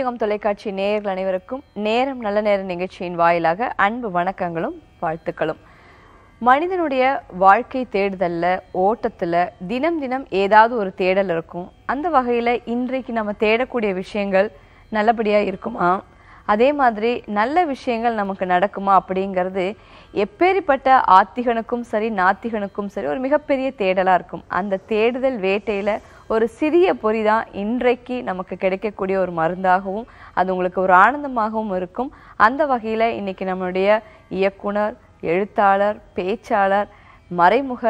ஆன்மீகம் தொலைக்காட்சி நேயர்கள் அனைவருக்கும் நேரம் நல்ல நேர நிகழ்ச்சியின் வாயிலாக அன்பு வணக்கங்களும் வாழ்த்துக்களும் மனிதனுடைய வாழ்க்கை தேடுதலில் ஓட்டத்தில் தினம் தினம் ஏதாவது ஒரு தேடல் இருக்கும் அந்த வகையில் இன்றைக்கு நம்ம தேடக்கூடிய விஷயங்கள் நல்லபடியாக இருக்குமா அதே மாதிரி நல்ல விஷயங்கள் நமக்கு நடக்குமா அப்படிங்கிறது எப்பேரிப்பட்ட ஆத்திகனுக்கும் சரி நாத்திகனுக்கும் சரி ஒரு மிகப்பெரிய தேடலாக இருக்கும் அந்த தேடுதல் வேட்டையில் ஒரு சிறிய பொறி தான் இன்றைக்கு நமக்கு கிடைக்கக்கூடிய ஒரு மருந்தாகவும் அது உங்களுக்கு ஒரு ஆனந்தமாகவும் இருக்கும் அந்த வகையில் இன்றைக்கி நம்மளுடைய இயக்குனர் எழுத்தாளர் பேச்சாளர் மறைமுக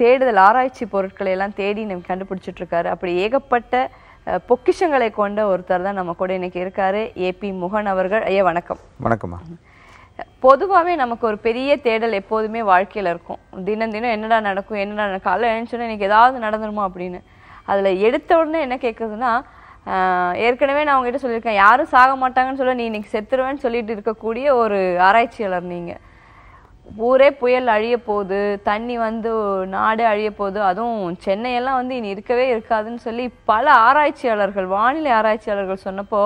தேடுதல் ஆராய்ச்சி பொருட்களை எல்லாம் தேடி நம்ம கண்டுபிடிச்சிட்ருக்காரு அப்படி ஏகப்பட்ட பொக்கிஷங்களை கொண்ட ஒருத்தர் தான் நம்ம கூட இன்னைக்கு இருக்காரு ஏபி முகன் அவர்கள் ஐயா வணக்கம் வணக்கம்மா பொதுவாகவே நமக்கு ஒரு பெரிய தேடல் எப்போதுமே வாழ்க்கையில் இருக்கும் தினம் தினம் என்னடா நடக்கும் என்னடா காலைல நினச்சோன்னா எனக்கு ஏதாவது நடந்துருமா அப்படின்னு அதில் எடுத்த உடனே என்ன கேட்குதுன்னா ஏற்கனவே நான் உங்ககிட்ட சொல்லியிருக்கேன் யாரும் சாக மாட்டாங்கன்னு சொல்ல நீ இன்னைக்கு செத்துருவேன்னு சொல்லிட்டு இருக்கக்கூடிய ஒரு ஆராய்ச்சியாளர் நீங்கள் ஊரே புயல் அழிய போகுது தண்ணி வந்து நாடு அழிய போகுது அதுவும் சென்னையெல்லாம் வந்து இனி இருக்கவே இருக்காதுன்னு சொல்லி பல ஆராய்ச்சியாளர்கள் வானிலை ஆராய்ச்சியாளர்கள் சொன்னப்போ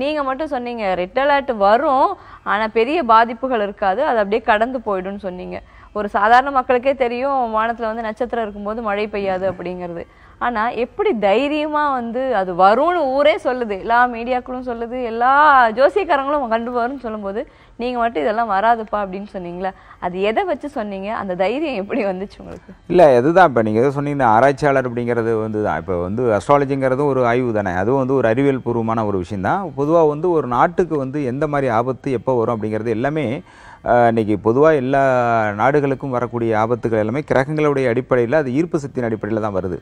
நீங்கள் மட்டும் சொன்னீங்க ரெட் அலர்ட் வரும் ஆனால் பெரிய பாதிப்புகள் இருக்காது அது அப்படியே கடந்து போயிடும்னு சொன்னீங்க ஒரு சாதாரண மக்களுக்கே தெரியும் வானத்தில் வந்து நட்சத்திரம் இருக்கும்போது மழை பெய்யாது அப்படிங்கிறது ஆனால் எப்படி தைரியமாக வந்து அது வரும்னு ஊரே சொல்லுது எல்லா மீடியாக்களும் சொல்லுது எல்லா ஜோசியக்காரங்களும் கண்டு வரும்னு சொல்லும்போது நீங்கள் மட்டும் இதெல்லாம் வராதுப்பா அப்படின்னு சொன்னீங்களே அது எதை வச்சு சொன்னீங்க அந்த தைரியம் எப்படி வந்துச்சு உங்களுக்கு இல்லை இதுதான் இப்போ நீங்கள் எதை சொன்னீங்கன்னா ஆராய்ச்சியாளர் அப்படிங்கிறது வந்து தான் இப்போ வந்து அஸ்ட்ராலஜிங்கிறது ஒரு ஆய்வு தானே அதுவும் வந்து ஒரு அறிவியல் பூர்வமான ஒரு விஷயம் தான் பொதுவாக வந்து ஒரு நாட்டுக்கு வந்து எந்த மாதிரி ஆபத்து எப்போ வரும் அப்படிங்கிறது எல்லாமே இன்றைக்கி பொதுவாக எல்லா நாடுகளுக்கும் வரக்கூடிய ஆபத்துகள் எல்லாமே கிரகங்களுடைய அடிப்படையில் அது ஈர்ப்பு சக்தியின் அடிப்படையில் தான் வருது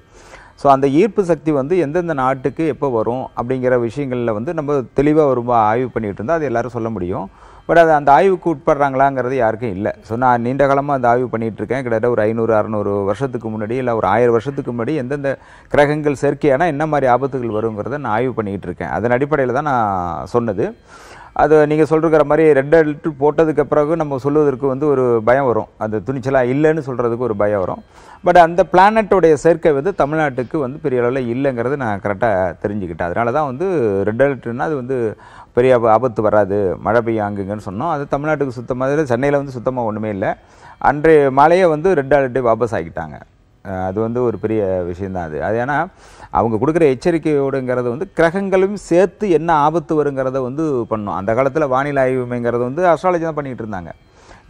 ஸோ அந்த ஈர்ப்பு சக்தி வந்து எந்தெந்த நாட்டுக்கு எப்போ வரும் அப்படிங்கிற விஷயங்களில் வந்து நம்ம தெளிவாக ரொம்ப ஆய்வு பண்ணிகிட்டு இருந்தால் அது எல்லோரும் சொல்ல முடியும் பட் அது அந்த ஆய்வுக்கு உட்படுறாங்களாங்கிறது யாருக்கும் இல்லை ஸோ நான் நீண்ட காலமாக அந்த ஆய்வு பண்ணிகிட்ருக்கேன் இருக்கேன் கிட்டத்தட்ட ஒரு ஐநூறு அறநூறு வருஷத்துக்கு முன்னாடி இல்லை ஒரு ஆயிரம் வருஷத்துக்கு முன்னாடி எந்தெந்த கிரகங்கள் செயற்கையான என்ன மாதிரி ஆபத்துகள் வருங்கிறத நான் ஆய்வு பண்ணிகிட்ருக்கேன் இருக்கேன் அதன் அடிப்படையில் தான் நான் சொன்னது அது நீங்கள் சொல்கிற மாதிரி ரெட் அல்ட்டு போட்டதுக்கு பிறகு நம்ம சொல்லுவதற்கு வந்து ஒரு பயம் வரும் அந்த துணிச்சலாக இல்லைன்னு சொல்கிறதுக்கு ஒரு பயம் வரும் பட் அந்த பிளானட்டுடைய சேர்க்கை வந்து தமிழ்நாட்டுக்கு வந்து பெரிய அளவில் இல்லைங்கிறது நான் கரெக்டாக தெரிஞ்சுக்கிட்டேன் அதனால தான் வந்து ரெட் அலர்ட்னா அது வந்து பெரிய ஆபத்து வராது மழை பெய்யும் அங்குங்கன்னு சொன்னோம் அது தமிழ்நாட்டுக்கு சுத்தமாக சென்னையில் வந்து சுத்தமாக ஒன்றுமே இல்லை அன்றைய மழையை வந்து ரெட் அலர்ட்டு வாபஸ் ஆகிட்டாங்க அது வந்து ஒரு பெரிய விஷயந்தான் அது அது ஏன்னா அவங்க கொடுக்குற எச்சரிக்கையோடுங்கிறது வந்து கிரகங்களும் சேர்த்து என்ன ஆபத்து வருங்கிறத வந்து பண்ணோம் அந்த காலத்தில் வானிலை ஆய்வுமைங்கிறது வந்து அஸ்ட்ராலஜி தான் பண்ணிகிட்டு இருந்தாங்க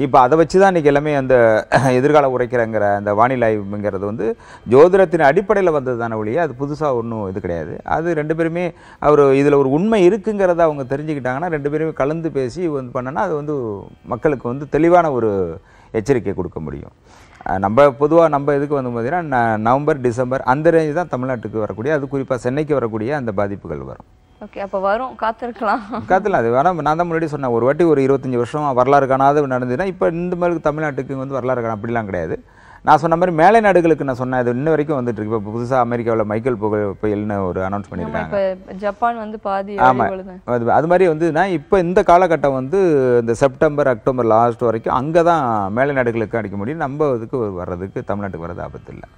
இப்போ அதை வச்சு தான் இன்றைக்கி எல்லாமே அந்த எதிர்கால உரைக்கிறங்கிற அந்த வானிலை ஆய்வுங்கிறது வந்து ஜோதிடத்தின் அடிப்படையில் வந்தது தானே ஒழிய அது புதுசாக ஒன்றும் இது கிடையாது அது ரெண்டு பேருமே அவர் இதில் ஒரு உண்மை இருக்குங்கிறத அவங்க தெரிஞ்சுக்கிட்டாங்கன்னா ரெண்டு பேருமே கலந்து பேசி வந்து பண்ணோன்னா அது வந்து மக்களுக்கு வந்து தெளிவான ஒரு எச்சரிக்கை கொடுக்க முடியும் நம்ம பொதுவாக நம்ம இதுக்கு வந்து பார்த்திங்கன்னா நவம்பர் டிசம்பர் அந்த ரேஞ்சு தான் தமிழ்நாட்டுக்கு வரக்கூடிய அது குறிப்பாக சென்னைக்கு வரக்கூடிய அந்த பாதிப்புகள் வரும் ஓகே அப்போ வரும் காத்திருக்கலாம் காத்திரலாம் அது வேணால் நான் தான் முன்னாடி சொன்னேன் ஒரு வாட்டி ஒரு இருபத்தஞ்சி வருஷம் வரலாறு காணாத நடந்ததுன்னா இப்போ இந்த மாதிரி தமிழ்நாட்டுக்கு வந்து வரலாறு காணும் அப்படிலாம் கிடையாது நான் சொன்ன மாதிரி மேலை நாடுகளுக்கு நான் சொன்னேன் அது இன்ன வரைக்கும் வந்துட்டு இருக்கு இப்போ புதுசாக அமெரிக்காவில் மைக்கேல் புகழ் புயல்னு ஒரு அனௌன்ஸ் பண்ணியிருக்காங்க ஜப்பான் வந்து பாதி ஆமாம் அது அது மாதிரி வந்துன்னா இப்போ இந்த காலகட்டம் வந்து இந்த செப்டம்பர் அக்டோபர் லாஸ்ட் வரைக்கும் அங்கே தான் மேலை நாடுகளுக்கு அடிக்க முடியும் நம்ம இதுக்கு வர்றதுக்கு தமிழ்நாட்டுக்கு வர்றது ஆபத்து இல்லை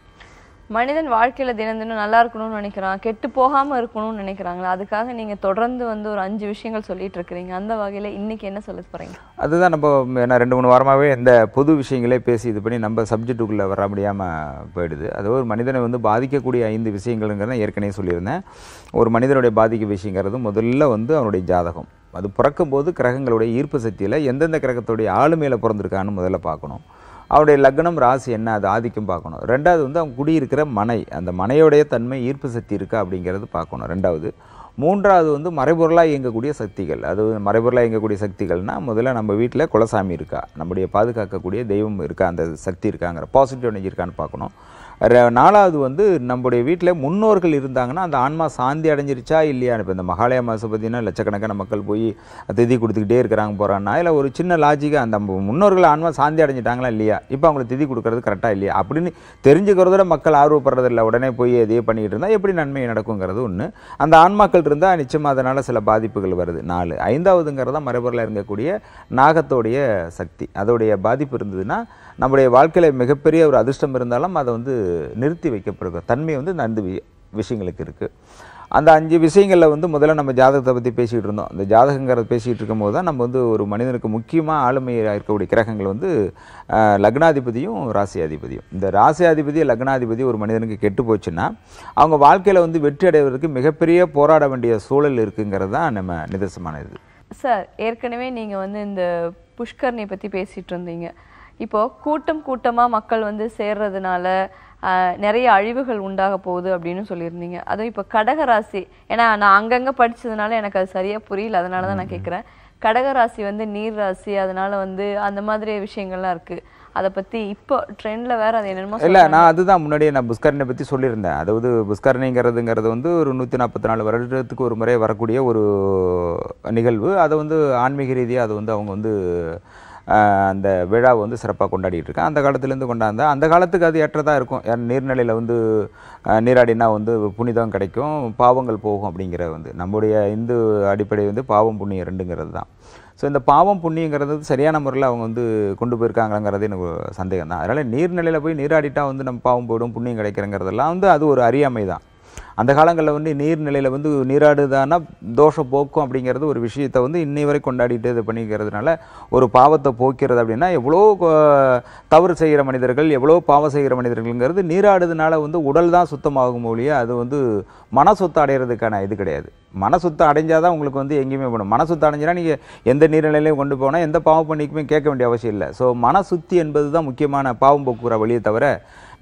மனிதன் வாழ்க்கையில் தினம் தினம் நல்லா இருக்கணும்னு நினைக்கிறான் கெட்டு போகாமல் இருக்கணும்னு நினைக்கிறாங்களா அதுக்காக நீங்கள் தொடர்ந்து வந்து ஒரு அஞ்சு விஷயங்கள் சொல்லிட்டு இருக்கிறீங்க அந்த வகையில் இன்னைக்கு என்ன சொல்ல போகிறீங்க அதுதான் நம்ம என்ன ரெண்டு மூணு வாரமாகவே இந்த பொது விஷயங்களே பேசி இது பண்ணி நம்ம சப்ஜெக்ட்டுக்குள்ளே வர முடியாமல் போயிடுது அது ஒரு மனிதனை வந்து பாதிக்கக்கூடிய ஐந்து விஷயங்கள்ங்கிறத ஏற்கனவே சொல்லியிருந்தேன் ஒரு மனிதனுடைய பாதிக்க விஷயங்கிறது முதல்ல வந்து அவனுடைய ஜாதகம் அது பிறக்கும்போது கிரகங்களுடைய ஈர்ப்பு சக்தியில் எந்தெந்த கிரகத்துடைய ஆளுமையில் பிறந்திருக்கான்னு முதல்ல பார்க்கணும் அவருடைய லக்னம் ராசி என்ன அது ஆதிக்கம் பார்க்கணும் ரெண்டாவது வந்து அவங்க குடியிருக்கிற மனை அந்த மனையோடைய தன்மை ஈர்ப்பு சக்தி இருக்கா அப்படிங்கிறது பார்க்கணும் ரெண்டாவது மூன்றாவது வந்து மறைபொருளாக இயங்கக்கூடிய சக்திகள் அது மறைபொருளாக இயங்கக்கூடிய சக்திகள்னால் முதல்ல நம்ம வீட்டில் குலசாமி இருக்கா நம்முடைய பாதுகாக்கக்கூடிய தெய்வம் இருக்கா அந்த சக்தி இருக்காங்கிற பாசிட்டிவ் எனர்ஜி இருக்கான்னு பார்க்கணும் நாலாவது வந்து நம்முடைய வீட்டில் முன்னோர்கள் இருந்தாங்கன்னா அந்த ஆன்மா சாந்தி அடைஞ்சிருச்சா இல்லையா இப்போ இந்த மகாலய மாதம் பார்த்திங்கன்னா லட்சக்கணக்கான மக்கள் போய் திதி கொடுத்துக்கிட்டே இருக்கிறாங்க போகிறான்னா இல்லை ஒரு சின்ன லாஜிக்காக அந்த முன்னோர்கள் ஆன்மா சாந்தி அடைஞ்சிட்டாங்களா இல்லையா இப்போ அவங்களுக்கு திதி கொடுக்குறது கரெக்டாக இல்லையா அப்படின்னு தெரிஞ்சுக்கிறதோட மக்கள் ஆர்வப்படுறதில்ல உடனே போய் இதே பண்ணிக்கிட்டு இருந்தால் எப்படி நன்மை நடக்குங்கிறது ஒன்று அந்த ஆன்மாக்கள் இருந்தால் நிச்சயமாக அதனால் சில பாதிப்புகள் வருது நாலு ஐந்தாவதுங்கிறதான் மரபொருளில் இருக்கக்கூடிய நாகத்தோடைய சக்தி அதோடைய பாதிப்பு இருந்ததுன்னா நம்முடைய வாழ்க்கையில் மிகப்பெரிய ஒரு அதிர்ஷ்டம் இருந்தாலும் அதை வந்து நிறுத்தி வைக்கப்படுகிற தன்மை வந்து இந்த வி விஷயங்களுக்கு இருக்குது அந்த அஞ்சு விஷயங்களில் வந்து முதல்ல நம்ம ஜாதகத்தை பற்றி பேசிகிட்டு இருந்தோம் அந்த ஜாதகங்கிறத பேசிகிட்டு இருக்கும்போது தான் நம்ம வந்து ஒரு மனிதனுக்கு முக்கியமாக ஆளுமையாக இருக்கக்கூடிய கிரகங்கள் வந்து லக்னாதிபதியும் ராசியாதிபதியும் இந்த அதிபதி லக்னாதிபதி ஒரு மனிதனுக்கு கெட்டு போச்சுன்னா அவங்க வாழ்க்கையில் வந்து வெற்றி அடைவதற்கு மிகப்பெரிய போராட வேண்டிய சூழல் இருக்குங்கிறது தான் நம்ம நிதர்சனமான இது சார் ஏற்கனவே நீங்கள் வந்து இந்த புஷ்கர்ணி பற்றி பேசிகிட்டு இருந்தீங்க இப்போது கூட்டம் கூட்டமாக மக்கள் வந்து சேர்றதுனால நிறைய அழிவுகள் உண்டாக போகுது அப்படின்னு சொல்லியிருந்தீங்க அதுவும் இப்போ கடகராசி ஏன்னா நான் அங்கங்கே படித்ததுனால எனக்கு அது சரியாக புரியல அதனால தான் நான் கேட்குறேன் கடகராசி வந்து நீர் ராசி அதனால வந்து அந்த மாதிரி விஷயங்கள்லாம் இருக்குது அதை பற்றி இப்போ ட்ரெண்டில் வேறு அது என்னென்னமோ இல்லை நான் அதுதான் முன்னாடியே நான் புஷ்கரனை பற்றி சொல்லியிருந்தேன் அதாவது புஷ்கரணிங்கிறதுங்கிறது வந்து ஒரு நூற்றி நாற்பத்தி நாலு வருடத்துக்கு ஒரு முறை வரக்கூடிய ஒரு நிகழ்வு அதை வந்து ஆன்மீக ரீதியாக அதை வந்து அவங்க வந்து அந்த விழாவை வந்து சிறப்பாக கொண்டாடிட்டு இருக்கேன் அந்த காலத்துலேருந்து கொண்டாந்தா அந்த காலத்துக்கு அது ஏற்றதாக இருக்கும் நீர்நிலையில் வந்து நீராடினா வந்து புனிதம் கிடைக்கும் பாவங்கள் போகும் அப்படிங்கிற வந்து நம்முடைய இந்து அடிப்படை வந்து பாவம் புண்ணியம் ரெண்டுங்கிறது தான் ஸோ இந்த பாவம் புண்ணியங்கிறது சரியான முறையில் அவங்க வந்து கொண்டு போயிருக்காங்கங்கிறது எனக்கு சந்தேகம் தான் அதனால் நீர்நிலையில் போய் நீராடிட்டால் வந்து நம்ம பாவம் போடும் புண்ணியம் கிடைக்கிறங்கிறதெல்லாம் வந்து அது ஒரு அறியாமை தான் அந்த காலங்களில் வந்து நீர்நிலையில் வந்து நீராடுதான்னா தோஷ போக்கும் அப்படிங்கிறது ஒரு விஷயத்தை வந்து இன்னை வரை கொண்டாடிட்டு இது பண்ணிக்கிறதுனால ஒரு பாவத்தை போக்கிறது அப்படின்னா எவ்வளோ தவறு செய்கிற மனிதர்கள் எவ்வளோ பாவம் செய்கிற மனிதர்கள்ங்கிறது நீராடுறதுனால வந்து உடல் தான் சுத்தமாகும் ஒழிய அது வந்து மன சொத்து அடைகிறதுக்கான இது கிடையாது மன சுத்தம் அடைஞ்சால் தான் உங்களுக்கு வந்து எங்கேயுமே பண்ணும் மன சுத்தம் அடைஞ்சினா நீங்கள் எந்த நீர்நிலையிலையும் கொண்டு போனால் எந்த பாவம் பண்ணிக்குமே கேட்க வேண்டிய அவசியம் இல்லை ஸோ மன சுத்தி என்பது தான் முக்கியமான பாவம் போக்குற வழியை தவிர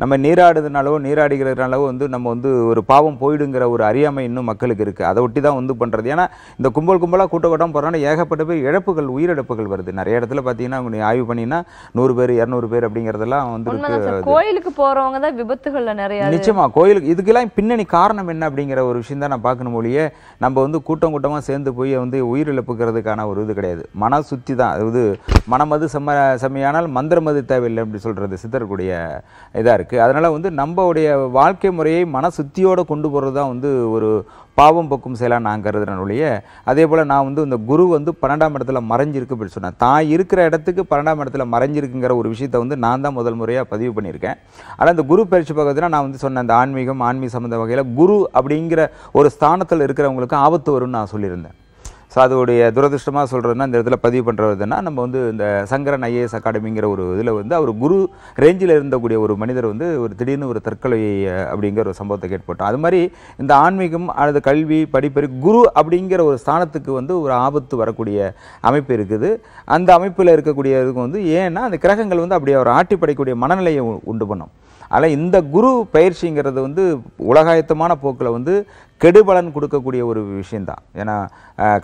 நம்ம நீராடுறதுனாலோ நீராடுகிறதுனாலோ வந்து நம்ம வந்து ஒரு பாவம் போயிடுங்கிற ஒரு அறியாமை இன்னும் மக்களுக்கு இருக்குது அதை ஒட்டி தான் வந்து பண்ணுறது ஏன்னா இந்த கும்பல் கும்பலாக கூட்ட கூட்டம் போகிறோன்னா ஏகப்பட்ட பேர் இழப்புகள் உயிரிழப்புகள் வருது நிறைய இடத்துல பார்த்தீங்கன்னா ஆய்வு பண்ணினா நூறு பேர் இரநூறு பேர் அப்படிங்கிறதெல்லாம் வந்து கோயிலுக்கு போகிறவங்க தான் விபத்துகளில் நிறைய நிச்சயமாக கோயிலுக்கு இதுக்கெல்லாம் பின்னணி காரணம் என்ன அப்படிங்கிற ஒரு விஷயம் தான் நான் பார்க்கணும் மொழியே நம்ம வந்து கூட்டம் கூட்டமாக சேர்ந்து போய் வந்து உயிரிழப்புக்கிறதுக்கான ஒரு இது கிடையாது மன சுத்தி தான் அது மனமது செம்ம செம்மையானால் மந்திரமது தேவையில்லை அப்படி சொல்கிறது சித்தருக்குடைய இதாக இருக்குது அதனால் வந்து நம்மளுடைய வாழ்க்கை முறையை மன சுத்தியோடு கொண்டு போகிறது தான் வந்து ஒரு பாவம் பக்கும் செயலாக நான் கருதுறனுடைய அதே போல் நான் வந்து இந்த குரு வந்து பன்னெண்டாம் இடத்துல மறைஞ்சிருக்கு அப்படின்னு சொன்னேன் தான் இருக்கிற இடத்துக்கு பன்னெண்டாம் இடத்துல மறைஞ்சிருக்குங்கிற ஒரு விஷயத்தை வந்து நான் தான் முதல் முறையாக பதிவு பண்ணியிருக்கேன் ஆனால் இந்த குரு பயிற்சி பக்கத்தில் நான் வந்து சொன்னேன் அந்த ஆன்மீகம் ஆன்மீக சம்மந்த வகையில் குரு அப்படிங்கிற ஒரு ஸ்தானத்தில் இருக்கிறவங்களுக்கு ஆபத்து வரும்னு நான் சொல்லியிருந்தேன் ஸோ அதோடைய துரதிருஷ்டமாக சொல்கிறதுனா இந்த இடத்துல பதிவு பண்ணுறதுனா நம்ம வந்து இந்த சங்கரன் ஐஏஎஸ் அகாடமிங்கிற ஒரு இதில் வந்து அவர் குரு ரேஞ்சில் இருந்தக்கூடிய ஒரு மனிதர் வந்து ஒரு திடீர்னு ஒரு தற்கொலை அப்படிங்கிற ஒரு சம்பவத்தை கேட்பட்டோம் அது மாதிரி இந்த ஆன்மீகம் அல்லது கல்வி படிப்பறி குரு அப்படிங்கிற ஒரு ஸ்தானத்துக்கு வந்து ஒரு ஆபத்து வரக்கூடிய அமைப்பு இருக்குது அந்த அமைப்பில் இருக்கக்கூடியதுக்கு வந்து ஏன்னா அந்த கிரகங்கள் வந்து அப்படியே அவர் ஆட்டி படைக்கூடிய மனநிலையை உண்டு பண்ணும் ஆனால் இந்த குரு பயிற்சிங்கிறது வந்து உலகாயத்தமான போக்கில் வந்து கெடுபலன் கொடுக்கக்கூடிய ஒரு விஷயந்தான் ஏன்னா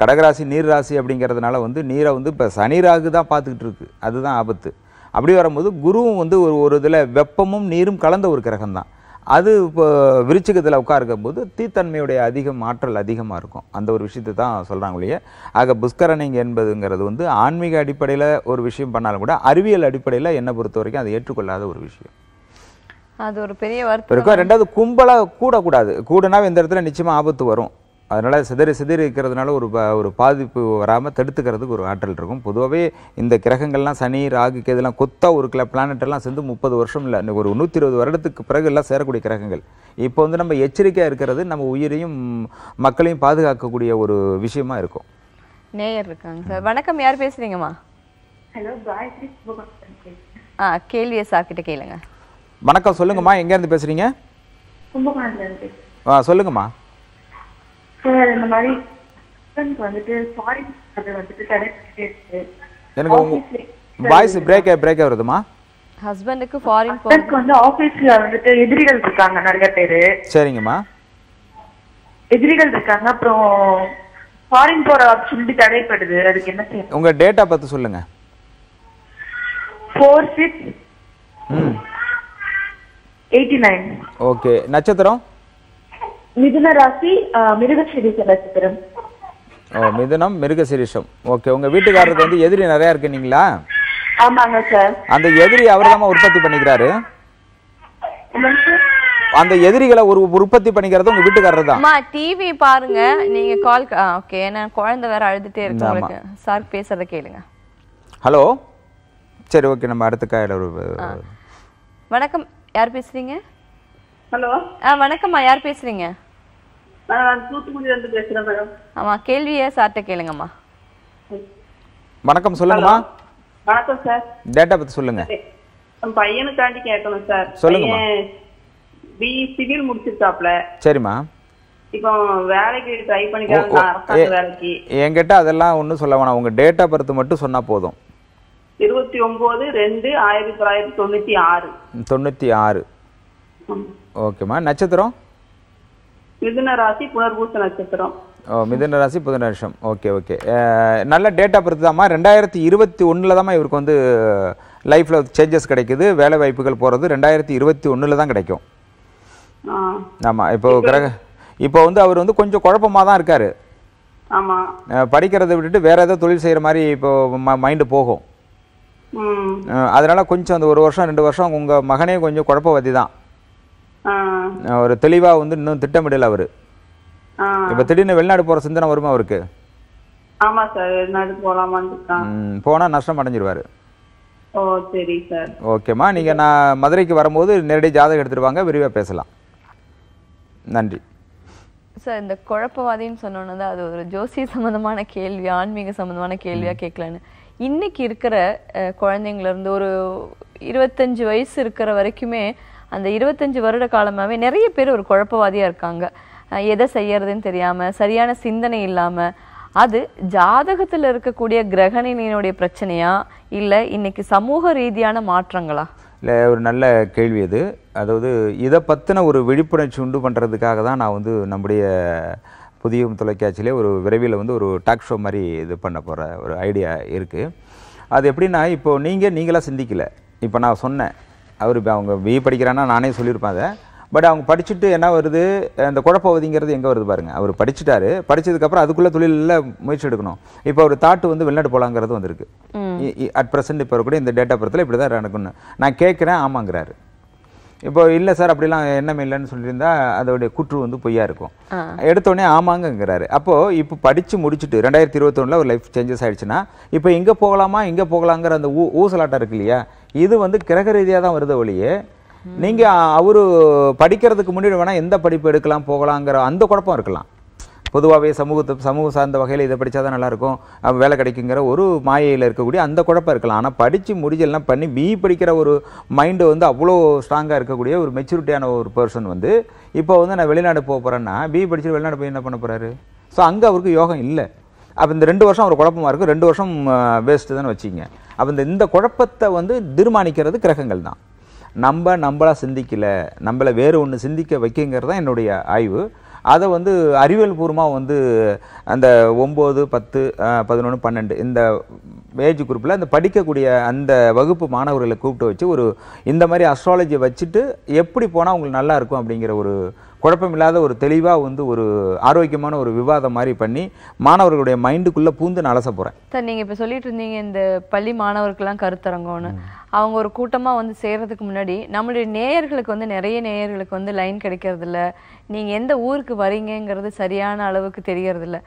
கடகராசி நீர் ராசி அப்படிங்கிறதுனால வந்து நீரை வந்து இப்போ சனிராகு தான் பார்த்துக்கிட்டு இருக்குது அதுதான் ஆபத்து அப்படி வரும்போது குருவும் வந்து ஒரு ஒரு இதில் வெப்பமும் நீரும் கலந்த ஒரு கிரகம் தான் அது இப்போ விருச்சிகத்தில் உட்காருக்கும்போது தீத்தன்மையுடைய அதிகம் ஆற்றல் அதிகமாக இருக்கும் அந்த ஒரு விஷயத்தை தான் சொல்கிறாங்க இல்லையே ஆக புஷ்கரணிங் என்பதுங்கிறது வந்து ஆன்மீக அடிப்படையில் ஒரு விஷயம் பண்ணாலும் கூட அறிவியல் அடிப்படையில் என்னை பொறுத்த வரைக்கும் அதை ஏற்றுக்கொள்ளாத ஒரு விஷயம் அது ஒரு பெரிய வருத்தம் இருக்கும் ரெண்டாவது கும்பலாக கூடக்கூடாது கூடனாவே இந்த இடத்துல நிச்சயமாக ஆபத்து வரும் அதனால் சிதறி சிதறி இருக்கிறதுனால ஒரு ஒரு பாதிப்பு வராமல் தடுத்துக்கிறதுக்கு ஒரு ஆற்றல் இருக்கும் பொதுவாகவே இந்த கிரகங்கள்லாம் சனி ராகு இதெல்லாம் கொத்தா ஒரு கிளா பிளானெட்டெல்லாம் சேர்ந்து முப்பது வருஷம் இல்லை ஒரு நூற்றி இருபது வருடத்துக்கு பிறகு எல்லாம் சேரக்கூடிய கிரகங்கள் இப்போ வந்து நம்ம எச்சரிக்கையாக இருக்கிறது நம்ம உயிரையும் மக்களையும் பாதுகாக்கக்கூடிய ஒரு விஷயமா இருக்கும் நேயர் இருக்காங்க சார் வணக்கம் யார் பேசுறீங்கம்மா ஹலோ ஆ கேள்வியை சார்கிட்ட கேளுங்க வணக்கம் சொல்லுங்கம்மா எங்க இருந்து பேசுறீங்க இருந்து சொல்லுங்கம்மா சார் இந்த மாதிரி எனக்கு உங்க பிரேக் ஃபாரின் வந்துட்டு எதிரிகள் இருக்காங்க சரிங்கம்மா எதிரிகள் இருக்காங்க அப்புறம் ஃபாரின் என்ன உங்க டேட்டா பத்தி சொல்லுங்க எயிட்டி நைன் ஓகே நட்சத்திரம் மிதுன ராசி மிருகசீரிச நட்சத்திரம் ஓ மிதுனம் மிருகசீரிஷம் ஓகே உங்க வீட்டுக்காரருக்கு வந்து எதிரி நிறைய இருக்குனீங்களா ஆமாங்க சார் அந்த எதிரி அவர்தான் உற்பத்தி பண்ணிக்கிறாரு அந்த எதிரிகளை ஒரு உற்பத்தி பண்ணிக்கிறது உங்க வீட்டுக்காரர் தான் டிவி பாருங்க நீங்க கால் ஓகே நான் குழந்தை வேற அழுதுட்டே இருக்கு உங்களுக்கு சார் பேசுறத கேளுங்க ஹலோ சரி ஓகே நம்ம அடுத்த காயில வணக்கம் யார் பேசுறீங்க ஹலோ ஆ வணக்கம்மா யார் பேசுறீங்க நான் தூத்துக்குடியிலேருந்து இருந்து மேடம் ஆமா கேள்வியை சார்ட்ட கேளுங்கம்மா வணக்கம் சொல்லுங்கம்மா வணக்கம் சார் டேட்டா பத்தி சொல்லுங்க தாண்டி கேட்கணும் சார் சொல்லுங்க பி சிவில் முடிச்சிருக்காப்ல சரிம்மா இப்போ வேலைக்கு ட்ரை பண்ணிக்கலாம் அரசாங்க வேலைக்கு என்கிட்ட அதெல்லாம் ஒன்றும் சொல்ல வேணாம் உங்கள் டேட்டா பர்த் மட்டும் சொன்னா போதும் இருபத்தி ஒன்பது ரெண்டு ஆயிரத்தி தொள்ளாயிரத்தி தொண்ணூத்தி ஆறு தொண்ணூத்தி ஆறு ஓகேம்மா நட்சத்திரம் மிதுன ராசி புனர்பூச நட்சத்திரம் ஓ மிதுன ராசி புதன் வருஷம் ஓகே ஓகே நல்ல டேட் டேட்டா பர்த் தான்மா ரெண்டாயிரத்தி இருபத்தி ஒன்றில் தான்மா இவருக்கு வந்து லைஃப்பில் சேஞ்சஸ் கிடைக்குது வேலை வாய்ப்புகள் போகிறது ரெண்டாயிரத்தி இருபத்தி ஒன்றில் தான் கிடைக்கும் ஆமாம் இப்போ கிரக இப்போ வந்து அவர் வந்து கொஞ்சம் குழப்பமாக தான் இருக்கார் படிக்கிறத விட்டுட்டு வேறு ஏதோ தொழில் செய்கிற மாதிரி இப்போ மைண்டு போகும் அதனால கொஞ்சம் அந்த ஒரு வருஷம் ரெண்டு வருஷம் உங்க மகனே கொஞ்சம் குழப்பவதி தான் ஒரு தெளிவா வந்து இன்னும் திட்டமிடல அவர் இப்ப திடீர்னு வெளிநாடு போற சிந்தனை வருமா அவருக்கு ஆமாம் சார் வெளிநாடு போகலாமான்னு போனால் நஷ்டம் அடைஞ்சிருவாரு ஓ சரி சார் ஓகேம்மா நீங்க நான் மதுரைக்கு வரும்போது நேரடி ஜாதகம் எடுத்துட்டு வாங்க விரிவாக பேசலாம் நன்றி சார் இந்த குழப்பவாதின்னு சொன்னோன்னு அது ஒரு ஜோசிய சம்பந்தமான கேள்வி ஆன்மீக சம்பந்தமான கேள்வியா கேட்கலான்னு இன்றைக்கி இருக்கிற குழந்தைங்கள்லேருந்து ஒரு இருபத்தஞ்சு வயசு இருக்கிற வரைக்குமே அந்த இருபத்தஞ்சு வருட காலமாகவே நிறைய பேர் ஒரு குழப்பவாதியாக இருக்காங்க எதை செய்யறதுன்னு தெரியாமல் சரியான சிந்தனை இல்லாமல் அது ஜாதகத்தில் இருக்கக்கூடிய கிரகணினியினுடைய பிரச்சனையா இல்லை இன்னைக்கு சமூக ரீதியான மாற்றங்களா இல்லை ஒரு நல்ல கேள்வி அது அதாவது இதை பற்றின ஒரு விழிப்புணர்ச்சி உண்டு பண்ணுறதுக்காக தான் நான் வந்து நம்முடைய புதிய தொலைக்காட்சியிலே ஒரு விரைவில் வந்து ஒரு டாக் ஷோ மாதிரி இது பண்ண போகிற ஒரு ஐடியா இருக்குது அது எப்படின்னா இப்போது நீங்கள் நீங்களாக சிந்திக்கலை இப்போ நான் சொன்னேன் அவர் இப்போ அவங்க பிஇ படிக்கிறான்னா நானே சொல்லியிருப்பேன் அதை பட் அவங்க படிச்சுட்டு என்ன வருது அந்த குழப்பவதிங்கிறது எங்கே வருது பாருங்கள் அவர் படிச்சுட்டாரு படித்ததுக்கப்புறம் அதுக்குள்ளே தொழிலில் முயற்சி எடுக்கணும் இப்போ ஒரு தாட்டு வந்து வெளிநாடு போகலாங்கிறது வந்திருக்கு அட் ப்ரெசென்ட் இப்போ கூட இந்த டேட்டா பரத்தில் இப்படி தான் நடக்கணும் நான் கேட்குறேன் ஆமாங்கிறாரு இப்போ இல்லை சார் அப்படிலாம் எண்ணம் இல்லைன்னு சொல்லியிருந்தா அதோடைய குற்று வந்து பொய்யா இருக்கும் எடுத்தோடனே ஆமாங்கங்கிறாரு அப்போது இப்போ படித்து முடிச்சுட்டு ரெண்டாயிரத்தி இருபத்தொன்னில் ஒரு லைஃப் சேஞ்சஸ் ஆயிடுச்சுன்னா இப்போ இங்கே போகலாமா இங்கே போகலாங்கிற அந்த ஊ ஊசலாட்டம் இருக்கு இல்லையா இது வந்து கிரக ரீதியாக தான் வருது ஒழியே நீங்கள் அவரு படிக்கிறதுக்கு முன்னாடி வேணால் எந்த படிப்பு எடுக்கலாம் போகலாங்கிற அந்த குழப்பம் இருக்கலாம் பொதுவாகவே சமூகத்தை சமூக சார்ந்த வகையில் இதை படித்தா தான் நல்லாயிருக்கும் வேலை கிடைக்குங்கிற ஒரு மாயையில் இருக்கக்கூடிய அந்த குழப்பம் இருக்கலாம் ஆனால் படித்து முடிஞ்செல்லாம் பண்ணி பிஇ படிக்கிற ஒரு மைண்டு வந்து அவ்வளோ ஸ்ட்ராங்காக இருக்கக்கூடிய ஒரு மெச்சூரிட்டியான ஒரு பர்சன் வந்து இப்போ வந்து நான் வெளிநாடு போக போகிறேன்னா பிஇ படிச்சுட்டு வெளிநாடு போய் என்ன பண்ண போகிறாரு ஸோ அங்கே அவருக்கு யோகம் இல்லை அப்போ இந்த ரெண்டு வருஷம் ஒரு குழப்பமாக இருக்கும் ரெண்டு வருஷம் வேஸ்ட்டு தானே வச்சிங்க அப்போ இந்த இந்த குழப்பத்தை வந்து தீர்மானிக்கிறது கிரகங்கள் தான் நம்ம நம்மளாக சிந்திக்கலை நம்மளை வேறு ஒன்று சிந்திக்க வைக்கிங்கிறது தான் என்னுடைய ஆய்வு அதை வந்து அறிவியல் பூர்வமாக வந்து அந்த ஒம்பது பத்து பதினொன்று பன்னெண்டு இந்த ஏஜ் குரூப்பில் அந்த படிக்கக்கூடிய அந்த வகுப்பு மாணவர்களை கூப்பிட்டு வச்சு ஒரு இந்த மாதிரி அஸ்ட்ராலஜியை வச்சுட்டு எப்படி போனால் உங்களுக்கு நல்லா இருக்கும் அப்படிங்கிற ஒரு குழப்பமில்லாத ஒரு தெளிவாக வந்து ஒரு ஆரோக்கியமான ஒரு விவாதம் மாதிரி பண்ணி மாணவர்களுடைய மைண்டுக்குள்ளே பூந்து நான் அலச போகிறேன் சார் நீங்கள் இப்போ சொல்லிட்டு இருந்தீங்க இந்த பள்ளி மாணவர்கள்லாம் கருத்தரங்கம்னு அவங்க ஒரு கூட்டமாக வந்து சேர்கிறதுக்கு முன்னாடி நம்மளுடைய நேயர்களுக்கு வந்து நிறைய நேயர்களுக்கு வந்து லைன் கிடைக்கிறதில்ல நீங்கள் எந்த ஊருக்கு வரீங்கங்கிறது சரியான அளவுக்கு தெரியறதில்ல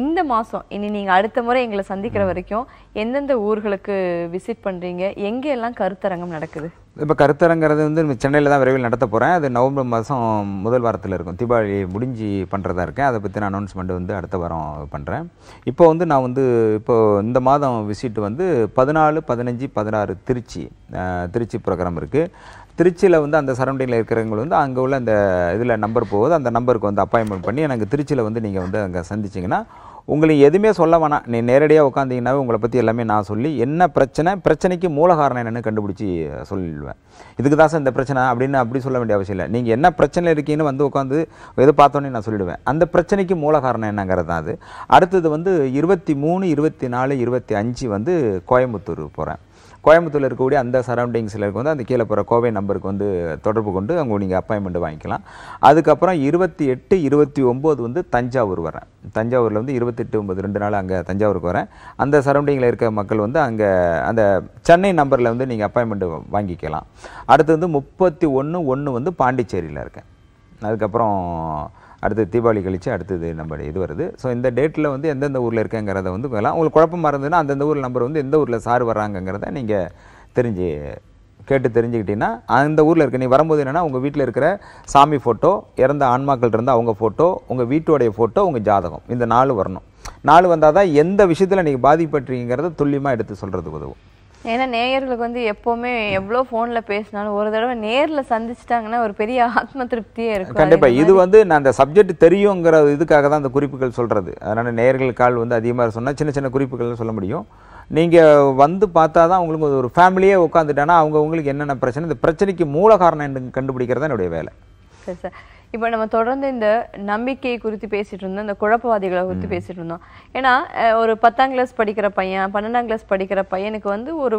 இந்த மாதம் இனி நீங்கள் அடுத்த முறை எங்களை சந்திக்கிற வரைக்கும் எந்தெந்த ஊர்களுக்கு விசிட் பண்ணுறீங்க எங்கே எல்லாம் கருத்தரங்கம் நடக்குது இப்போ கருத்தரங்கிறது வந்து சென்னையில் தான் விரைவில் நடத்த போகிறேன் அது நவம்பர் மாதம் முதல் வாரத்தில் இருக்கும் தீபாவளி முடிஞ்சு பண்ணுறதா இருக்கேன் அதை பற்றி நான் அனௌன்ஸ்மெண்ட் வந்து அடுத்த வாரம் பண்ணுறேன் இப்போ வந்து நான் வந்து இப்போது இந்த மாதம் விசிட் வந்து பதினாலு பதினஞ்சு பதினாறு திருச்சி திருச்சி ப்ரோக்ராம் இருக்குது திருச்சியில் வந்து அந்த சரௌண்டிங்கில் இருக்கிறவங்க வந்து அங்கே உள்ள அந்த இதில் நம்பர் போகுது அந்த நம்பருக்கு வந்து அப்பாயின்மெண்ட் பண்ணி எனக்கு திருச்சியில் வந்து நீங்கள் வந்து அங்கே சந்திச்சிங்கன்னா உங்களுக்கு எதுவுமே சொல்ல வேணாம் நீ நேரடியாக உட்காந்திங்கனாவே உங்களை பற்றி எல்லாமே நான் சொல்லி என்ன பிரச்சனை பிரச்சனைக்கு மூல காரணம் என்னென்னு கண்டுபிடிச்சி சொல்லிடுவேன் இதுக்கு தான் சார் இந்த பிரச்சனை அப்படின்னு அப்படி சொல்ல வேண்டிய அவசியம் இல்லை நீங்கள் என்ன பிரச்சனை இருக்கீங்கன்னு வந்து உட்காந்து எது பார்த்தோன்னே நான் சொல்லிடுவேன் அந்த பிரச்சனைக்கு மூல காரணம் என்னங்கிறது தான் அது அடுத்தது வந்து இருபத்தி மூணு இருபத்தி நாலு இருபத்தி அஞ்சு வந்து கோயம்புத்தூர் போகிறேன் கோயம்புத்தூரில் இருக்கக்கூடிய அந்த சரௌண்டிங்ஸில் இருக்க வந்து அந்த கீழே போகிற கோவை நம்பருக்கு வந்து தொடர்பு கொண்டு அங்கே நீங்கள் அப்பாயின்மெண்ட் வாங்கிக்கலாம் அதுக்கப்புறம் இருபத்தி எட்டு இருபத்தி ஒம்பது வந்து தஞ்சாவூர் வரேன் தஞ்சாவூரில் வந்து இருபத்தெட்டு ஒம்பது ரெண்டு நாள் அங்கே தஞ்சாவூருக்கு வரேன் அந்த சரௌண்டிங்கில் இருக்க மக்கள் வந்து அங்கே அந்த சென்னை நம்பரில் வந்து நீங்கள் அப்பாயின்மெண்ட் வாங்கிக்கலாம் அடுத்து வந்து முப்பத்தி ஒன்று ஒன்று வந்து பாண்டிச்சேரியில் இருக்கேன் அதுக்கப்புறம் அடுத்து தீபாவளி கழித்து அடுத்தது நம்ம இது வருது ஸோ இந்த டேட்டில் வந்து எந்தெந்த ஊரில் இருக்குங்கிறத வந்து எல்லாம் உங்களுக்கு குழப்பமாக இருந்ததுன்னா அந்தந்த ஊரில் நம்பர் வந்து எந்த ஊரில் சார் வர்றாங்கங்கிறத நீங்கள் தெரிஞ்சு கேட்டு தெரிஞ்சுக்கிட்டிங்கன்னா அந்த ஊரில் இருக்க நீ வரும்போது என்னென்னா உங்கள் வீட்டில் இருக்கிற சாமி ஃபோட்டோ இறந்த ஆன்மாக்கள் இருந்தால் அவங்க ஃபோட்டோ உங்கள் வீட்டோடைய ஃபோட்டோ உங்கள் ஜாதகம் இந்த நாலு வரணும் நாலு வந்தால் தான் எந்த விஷயத்தில் நீங்கள் பாதிப்பட்டுறீங்கிறத துல்லியமாக எடுத்து சொல்கிறது உதவும் ஏன்னா நேயர்களுக்கு வந்து எப்போவுமே எவ்வளோ ஃபோனில் பேசினாலும் ஒரு தடவை நேரில் சந்திச்சிட்டாங்கன்னா ஒரு பெரிய ஆத்ம திருப்தியே இருக்கும் கண்டிப்பாக இது வந்து நான் அந்த சப்ஜெக்ட் தெரியுங்கிற இதுக்காக தான் அந்த குறிப்புகள் சொல்கிறது அதனால் நேயர்கள் கால் வந்து அதிகமாக சொன்னால் சின்ன சின்ன குறிப்புகள் சொல்ல முடியும் நீங்கள் வந்து பார்த்தா தான் உங்களுக்கு ஒரு ஃபேமிலியே உட்காந்துட்டானா அவங்க உங்களுக்கு என்னென்ன பிரச்சனை இந்த பிரச்சனைக்கு மூல காரணம் கண்டுபிடிக்கிறது தான் என்னுடைய வேலை சரி சார் இப்போ நம்ம தொடர்ந்து இந்த நம்பிக்கை குறித்து பேசிட்டு இருந்தோம் இந்த குழப்பவாதிகளை குறித்து பேசிட்டு இருந்தோம் ஏன்னா ஒரு பத்தாம் கிளாஸ் படிக்கிற பையன் பன்னெண்டாம் கிளாஸ் படிக்கிற பையனுக்கு வந்து ஒரு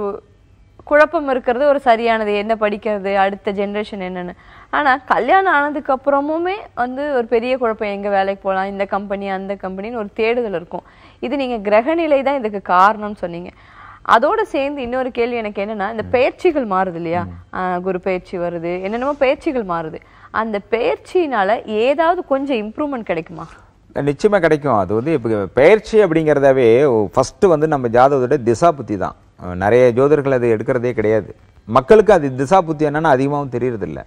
குழப்பம் இருக்கிறது ஒரு சரியானது என்ன படிக்கிறது அடுத்த ஜென்ரேஷன் என்னென்னு ஆனால் கல்யாணம் ஆனதுக்கு அப்புறமுமே வந்து ஒரு பெரிய குழப்பம் எங்கே வேலைக்கு போகலாம் இந்த கம்பெனி அந்த கம்பெனின்னு ஒரு தேடுதல் இருக்கும் இது நீங்கள் கிரகநிலை தான் இதுக்கு காரணம்னு சொன்னீங்க அதோட சேர்ந்து இன்னொரு கேள்வி எனக்கு என்னன்னா இந்த பயிற்சிகள் மாறுது இல்லையா குரு பயிற்சி வருது என்னென்னமோ பயிற்சிகள் மாறுது அந்த பயிற்சியினால ஏதாவது கொஞ்சம் இம்ப்ரூவ்மெண்ட் கிடைக்குமா நிச்சயமாக கிடைக்கும் அது வந்து இப்போ பயிற்சி அப்படிங்கிறதாவே ஃபஸ்ட்டு வந்து நம்ம ஜாதகத்தோட திசா புத்தி தான் நிறைய ஜோதிடர்கள் அது எடுக்கிறதே கிடையாது மக்களுக்கு அது திசா புத்தி என்னென்னா அதிகமாகவும் தெரியறதில்லை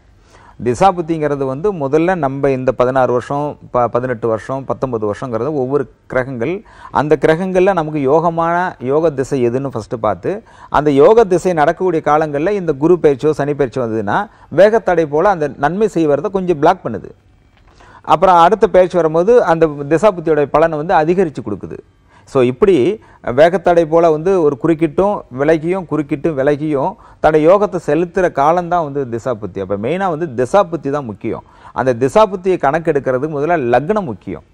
திசா புத்திங்கிறது வந்து முதல்ல நம்ம இந்த பதினாறு வருஷம் ப பதினெட்டு வருஷம் பத்தொம்பது வருஷங்கிறது ஒவ்வொரு கிரகங்கள் அந்த கிரகங்களில் நமக்கு யோகமான யோக திசை எதுன்னு ஃபஸ்ட்டு பார்த்து அந்த யோக திசை நடக்கக்கூடிய காலங்களில் இந்த குரு பயிற்சியோ சனி பயிற்சியோ வந்ததுன்னா வேகத்தடை போல் அந்த நன்மை செய்வதை கொஞ்சம் பிளாக் பண்ணுது அப்புறம் அடுத்த பயிற்சி வரும்போது அந்த திசா புத்தியோடைய பலனை வந்து அதிகரித்து கொடுக்குது ஸோ இப்படி வேகத்தடை போல் வந்து ஒரு குறுக்கிட்டும் விலைக்கியும் குறுக்கிட்டும் விலைக்கியும் தடை யோகத்தை செலுத்துகிற காலந்தான் வந்து திசாபுத்தி அப்போ மெயினாக வந்து திசாபுத்தி தான் முக்கியம் அந்த திசாபுத்தியை கணக்கெடுக்கிறதுக்கு முதல்ல லக்னம் முக்கியம்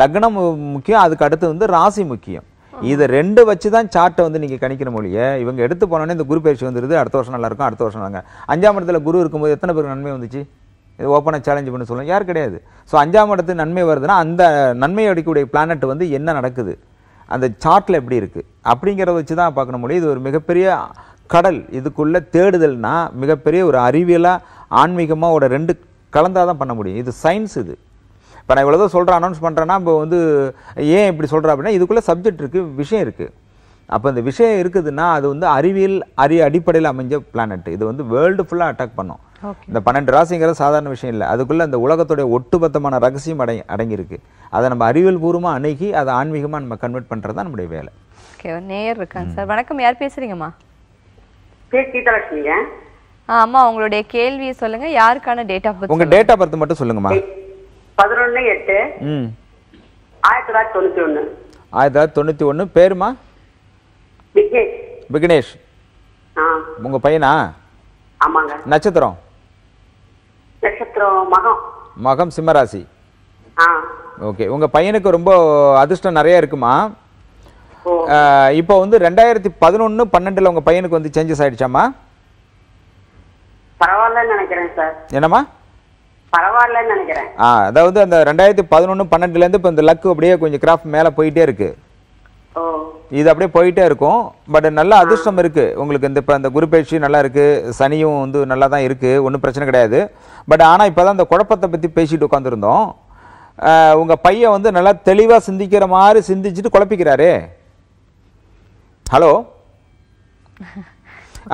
லக்னம் முக்கியம் அதுக்கு அடுத்து வந்து ராசி முக்கியம் இதை ரெண்டு வச்சு தான் சார்ட்டை வந்து நீங்கள் கணிக்கிற மொழியை இவங்க எடுத்து போனோன்னே இந்த குரு பயிற்சி வந்துடுது அடுத்த வருஷம் நல்லாயிருக்கும் அடுத்த வருஷம் நாங்கள் அஞ்சாம் இடத்துல குரு இருக்கும்போது எத்தனை பேருக்கு நன்மை வந்துச்சு இது ஓப்பனாக சேலஞ்ச் பண்ண சொல்லுவோம் யார் கிடையாது ஸோ அஞ்சாம் இடத்துக்கு நன்மை வருதுன்னா அந்த நன்மை அடிக்கக்கூடிய பிளானட் வந்து என்ன நடக்குது அந்த சார்ட்டில் எப்படி இருக்குது அப்படிங்கிறத வச்சு தான் பார்க்கணும் முடியும் இது ஒரு மிகப்பெரிய கடல் இதுக்குள்ளே தேடுதல்னா மிகப்பெரிய ஒரு அறிவியலாக ஆன்மீகமாக ஒரு ரெண்டு கலந்தால் தான் பண்ண முடியும் இது சயின்ஸ் இது இப்போ நான் இவ்வளோதான் சொல்கிறேன் அனௌன்ஸ் பண்ணுறேன்னா இப்போ வந்து ஏன் இப்படி சொல்கிறேன் அப்படின்னா இதுக்குள்ளே சப்ஜெக்ட் இருக்குது விஷயம் இருக்குது அப்போ இந்த விஷயம் இருக்குதுன்னா அது வந்து அறிவியல் அறி அடிப்படையில் அமைஞ்ச பிளானட் இது வந்து வேர்ல்டு ஃபுல்லாக அட்டாக் பண்ணும் இந்த பன்னெண்டு ராசிங்கிறது சாதாரண விஷயம் இல்லை அதுக்குள்ளே அந்த உலகத்துடைய ஒட்டுமொத்தமான ரகசியம் அடங்கி அடங்கியிருக்கு அதை நம்ம அறிவியல் பூர்வமாக அணுகி அதை ஆன்மீகமாக நம்ம கன்வெர்ட் பண்ணுறது தான் நம்முடைய வேலை ஓகே நேயர் இருக்காங்க சார் வணக்கம் யார் பேசுகிறீங்கம்மா கீதலட்சுமிங்க ஆமா உங்களுடைய கேள்வியை சொல்லுங்க யாருக்கான டேட் ஆஃப் பர்த் உங்கள் டேட் ஆஃப் பர்த் மட்டும் சொல்லுங்கம்மா பதினொன்று எட்டு ஆயிரத்தி தொள்ளாயிரத்தி தொண்ணூற்றி ஒன்று ஆயிரத்தி தொள்ளாயிரத்தி தொண்ணூற்றி ஒன்று பேருமா விக்னேஷ் விக்னேஷ் உங்க பையனா ஆமாங்க நட்சத்திரம் நட்சத்திரம் மகம் மகம் சிம்மராசி ஓகே உங்க பையனுக்கு ரொம்ப அதிர்ஷ்டம் நிறைய இருக்குமா இப்போ வந்து ரெண்டாயிரத்தி பதினொன்னு பன்னெண்டுல உங்க பையனுக்கு வந்து சேஞ்சஸ் ஆயிடுச்சாமா பரவாயில்லன்னு என்னம்மா பரவாயில்லன்னு நினைக்கிறேன் அதாவது அந்த ரெண்டாயிரத்தி பதினொன்னு பன்னெண்டுல இருந்து இப்போ இந்த லக்கு அப்படியே கொஞ்சம் கிராஃப்ட் மேல போயிட்டே இருக்கு இது அப்படியே போயிட்டே இருக்கும் பட் நல்ல அதிர்ஷ்டம் இருக்குது உங்களுக்கு இந்த இப்போ அந்த குரு பயிற்சி நல்லா இருக்குது சனியும் வந்து நல்லா தான் இருக்குது ஒன்றும் பிரச்சனை கிடையாது பட் ஆனால் இப்போ தான் அந்த குழப்பத்தை பற்றி பேசிட்டு உட்காந்துருந்தோம் உங்கள் பையன் வந்து நல்லா தெளிவாக சிந்திக்கிற மாதிரி சிந்திச்சுட்டு குழப்பிக்கிறாரு ஹலோ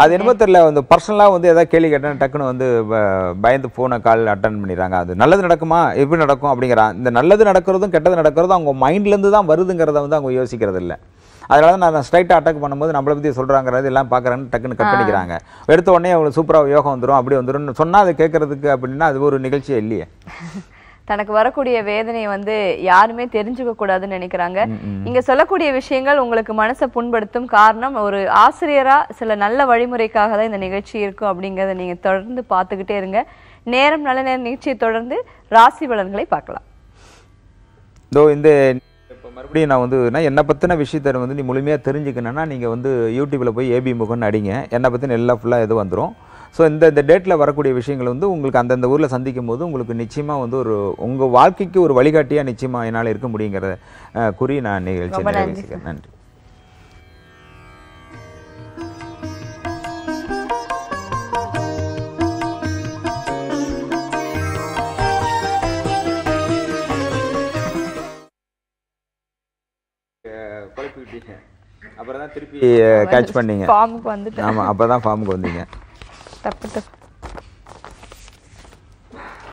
அது என்னமோ தெரியல வந்து பர்சனலாக வந்து எதாவது கேள்வி கேட்டால் டக்குன்னு வந்து பயந்து ஃபோனை கால் அட்டன் பண்ணிடுறாங்க அது நல்லது நடக்குமா எப்படி நடக்கும் அப்படிங்கிறான் இந்த நல்லது நடக்கிறதும் கெட்டது நடக்கிறதும் அவங்க மைண்ட்லேருந்து தான் வருதுங்கிறத வந்து அவங்க யோசிக்கிறது இல்லை அதனால தான் நான் ஸ்ட்ரைட்டாக அட்டாக் பண்ணும்போது நம்மளை பற்றி சொல்கிறாங்கிறது எல்லாம் பார்க்குறேன்னு டக்குன்னு கட் பண்ணிக்கிறாங்க எடுத்த உடனே அவங்களுக்கு சூப்பராக யோகம் வந்துடும் அப்படி வந்துடும் சொன்னால் அதை கேட்குறதுக்கு அப்படின்னா அது ஒரு நிகழ்ச்சியே இல்லையே தனக்கு வரக்கூடிய வேதனையை வந்து யாருமே தெரிஞ்சுக்க கூடாதுன்னு நினைக்கிறாங்க இங்க சொல்லக்கூடிய விஷயங்கள் உங்களுக்கு மனசை புண்படுத்தும் காரணம் ஒரு ஆசிரியரா சில நல்ல வழிமுறைக்காக தான் இந்த நிகழ்ச்சி இருக்கும் அப்படிங்கறத நீங்க தொடர்ந்து பாத்துக்கிட்டே இருங்க நேரம் நல்ல நேரம் நிகழ்ச்சியை தொடர்ந்து ராசி பலன்களை பார்க்கலாம் இந்த மறுபடியும் நான் வந்து நான் என்னை பற்றின விஷயத்தை வந்து நீ முழுமையாக தெரிஞ்சுக்கணுன்னா நீங்கள் வந்து யூடியூப்பில் போய் ஏபி முகன் அடிங்க என்னை பற்றின எல்லாம் ஃபுல்லாக இது வந்துடும் ஸோ இந்த இந்த டேட்டில் வரக்கூடிய விஷயங்கள் வந்து உங்களுக்கு அந்தந்த ஊரில் சந்திக்கும் போது உங்களுக்கு நிச்சயமாக வந்து ஒரு உங்கள் வாழ்க்கைக்கு ஒரு வழிகாட்டியாக நிச்சயமாக என்னால் இருக்க முடியுங்கிறத குறி நான் நிகழ்ச்சி நன்றி அப்புறம் தான் திருப்பி கேட்ச் பண்ணீங்க ஃபார்முக்கு வந்துட்டு ஆமா அப்பதான் ஃபார்முக்கு வந்தீங்க தப்பு தப்பு